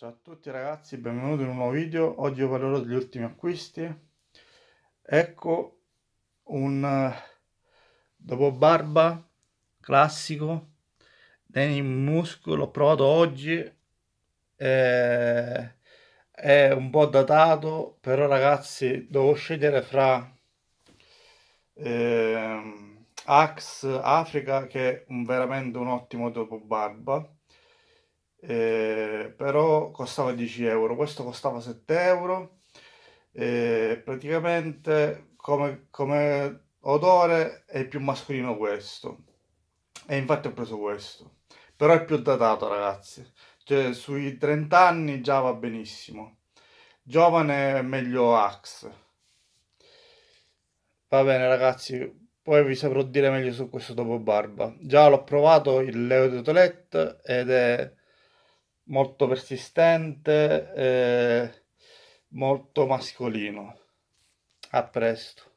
Ciao a tutti ragazzi, benvenuti in un nuovo video. Oggi parlerò degli ultimi acquisti. Ecco un eh, dopo barba classico denim muscolo, l'ho provato oggi. Eh, è un po' datato, però ragazzi, devo scegliere fra eh, Axe Africa che è un, veramente un ottimo dopo barba. Eh, però costava 10 euro questo costava 7 euro e praticamente come, come odore è più mascolino questo e infatti ho preso questo però è più datato ragazzi cioè sui 30 anni già va benissimo giovane meglio Axe Va bene ragazzi, poi vi saprò dire meglio su questo dopo barba. Già l'ho provato il Leo de Toilette ed è molto persistente, eh, molto mascolino. A presto.